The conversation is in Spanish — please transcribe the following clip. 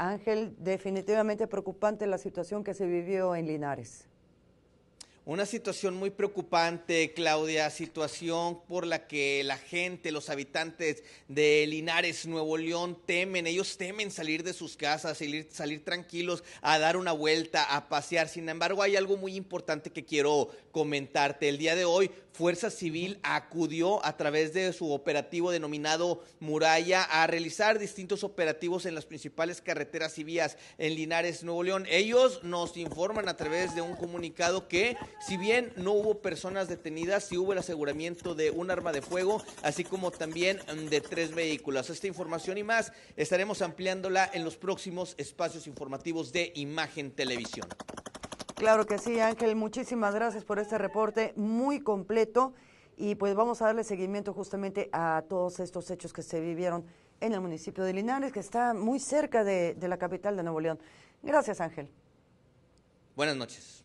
Ángel, definitivamente preocupante la situación que se vivió en Linares. Una situación muy preocupante, Claudia, situación por la que la gente, los habitantes de Linares, Nuevo León, temen, ellos temen salir de sus casas, salir, tranquilos a dar una vuelta, a pasear. Sin embargo, hay algo muy importante que quiero comentarte. El día de hoy, Fuerza Civil acudió a través de su operativo denominado Muralla a realizar distintos operativos en las principales carreteras y vías en Linares, Nuevo León. Ellos nos informan a través de un comunicado que si bien no hubo personas detenidas, sí hubo el aseguramiento de un arma de fuego, así como también mm, de tres vehículos. Esta información y más estaremos ampliándola en los próximos espacios informativos de Imagen Televisión. Claro que sí, Ángel. Muchísimas gracias por este reporte muy completo y pues vamos a darle seguimiento justamente a todos estos hechos que se vivieron en el municipio de Linares, que está muy cerca de, de la capital de Nuevo León. Gracias, Ángel. Buenas noches.